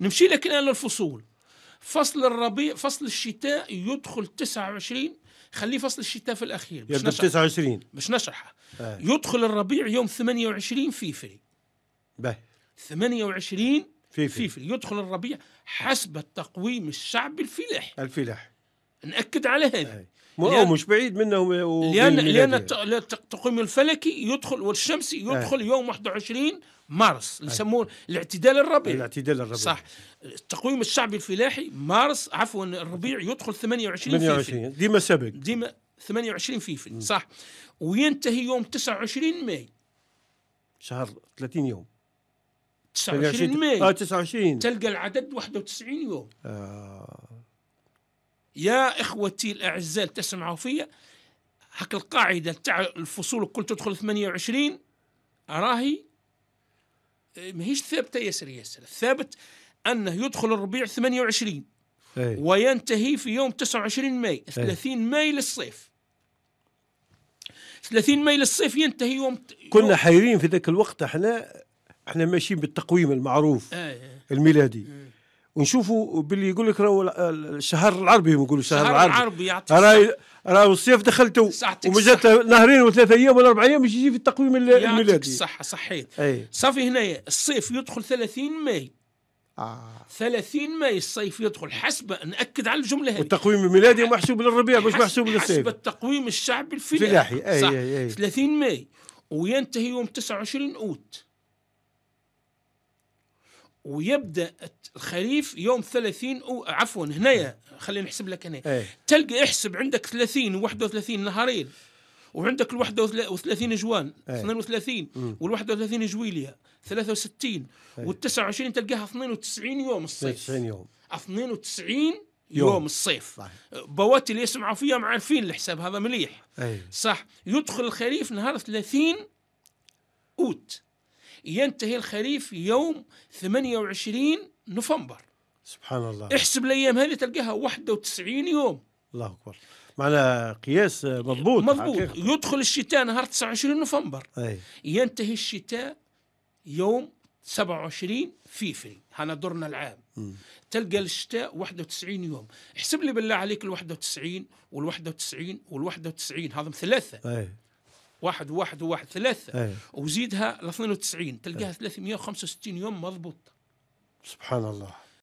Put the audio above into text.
نمشي لك الآن للفصول فصل الربيع فصل الشتاء يدخل 29 خليه فصل الشتاء في الأخير يبدأ 29 باش نشرحها آه. يدخل الربيع يوم 28 فيفري به 28 فيفري. فيفري يدخل الربيع حسب التقويم الشعبي الفلاحي الفلاحي ناكد على هذا مو مش بعيد منه لان لان التقويم الفلكي يدخل والشمسي يدخل يوم 21 مارس يسموه الاعتدال الربيعي الاعتدال الربيعي صح التقويم الشعبي الفلاحي مارس عفوا الربيع يدخل 28 28 ديما سبق ديما 28 فيفل صح وينتهي يوم 29 ماي شهر 30 يوم 29 ماي اه 29 تلقى العدد 91 يوم آه. يا إخوتي الأعزاء تسمعوا فيا هك القاعدة تاع الفصول كل تدخل 28 أراهي آه، ماهيش ثابتة ياسر ياسر الثابت أنه يدخل الربيع 28 أي. وينتهي في يوم 29 ماي 30 إيه. ماي للصيف 30 ماي للصيف ينتهي يوم كنا يوم حيرين في ذاك الوقت احنا احنا ماشيين بالتقويم المعروف أي. إيه. الميلادي أي. ونشوفوا باللي يقول لك راهو الشهر العربي نقولوا يقولوا الشهر العربي, العربي يعطيك الصحة راهو الصيف دخلته ومجات نهرين وثلاثة ايام ولا اربع ايام باش يجي في التقويم الميلادي يعطيك الصحة صحيت صافي هنايا الصيف يدخل 30 ماي آه. 30 ماي الصيف يدخل حسب ناكد على الجمله هذه التقويم الميلادي محسوب للربيع مش محسوب للصيف حسب التقويم الشعبي الفلاحي أي, أي, أي, 30 ماي وينتهي يوم 29 اوت ويبدا الخريف يوم 30 او عفوا هنايا خلينا نحسب لك هنا إيه. تلقى احسب عندك 30 و31 نهارين وعندك ال 31 جوان 32 وال 31 جويليا 63 وال 29 تلقاها 92 يوم الصيف 92 يوم 92 يوم, يوم الصيف بواتي اللي يسمعوا فيها عارفين الحساب هذا مليح إيه. صح يدخل الخريف نهار 30 اوت ينتهي الخريف يوم 28 نوفمبر سبحان الله احسب الايام هذه تلقاها 91 يوم الله اكبر معنى قياس مضبوط مضبوط حقيقة. يدخل الشتاء نهار 29 نوفمبر أي. ينتهي الشتاء يوم 27 فيفري هنا درنا العام م. تلقى الشتاء 91 يوم احسب لي بالله عليك ال 91 وال 91 وال 91 هذم ثلاثه أي. واحد وواحد وواحد ثلاثة أيه. وزيدها ل 92 تلقاها أيه. 365 يوم مضبوط سبحان الله